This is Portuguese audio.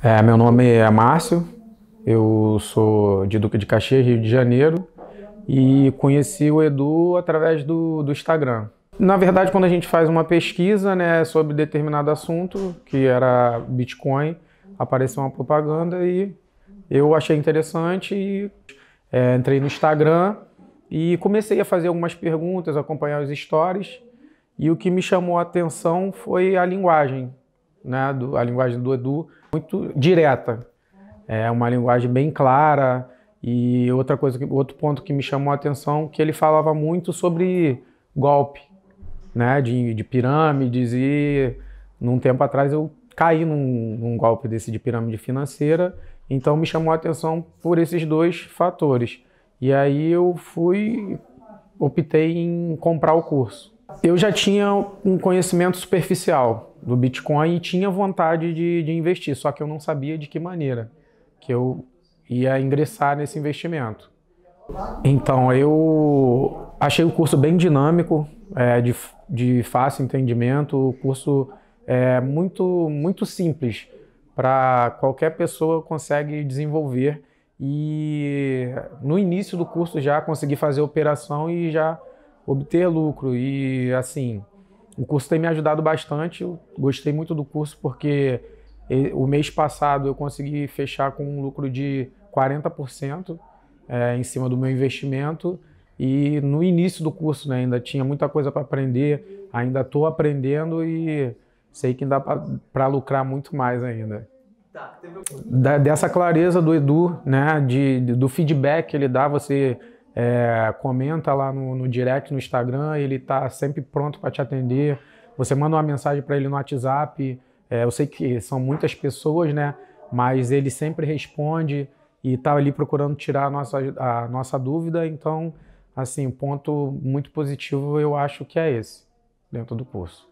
É, meu nome é Márcio, eu sou de Duque de Caxias, Rio de Janeiro, e conheci o Edu através do, do Instagram. Na verdade, quando a gente faz uma pesquisa né, sobre determinado assunto, que era Bitcoin, apareceu uma propaganda e eu achei interessante e é, entrei no Instagram e comecei a fazer algumas perguntas, acompanhar os stories. E o que me chamou a atenção foi a linguagem né, do, a linguagem do Edu, muito direta. É uma linguagem bem clara. E outra coisa, outro ponto que me chamou a atenção, que ele falava muito sobre golpe, né, de, de pirâmides e num tempo atrás eu caí num, num golpe desse de pirâmide financeira, então me chamou a atenção por esses dois fatores. E aí eu fui, optei em comprar o curso eu já tinha um conhecimento superficial do Bitcoin e tinha vontade de, de investir, só que eu não sabia de que maneira que eu ia ingressar nesse investimento. Então, eu achei o curso bem dinâmico, é, de, de fácil entendimento, o curso é muito, muito simples para qualquer pessoa consegue desenvolver e no início do curso já consegui fazer operação e já obter lucro. E assim, o curso tem me ajudado bastante. Eu gostei muito do curso porque o mês passado eu consegui fechar com um lucro de 40% é, em cima do meu investimento. E no início do curso né, ainda tinha muita coisa para aprender, ainda estou aprendendo e sei que dá para lucrar muito mais ainda. Tá, da, dessa clareza do Edu, né, de, do feedback que ele dá, você é, comenta lá no, no direct no Instagram, ele está sempre pronto para te atender. Você manda uma mensagem para ele no WhatsApp. É, eu sei que são muitas pessoas, né? Mas ele sempre responde e está ali procurando tirar a nossa, a nossa dúvida. Então, assim, um ponto muito positivo eu acho que é esse dentro do curso.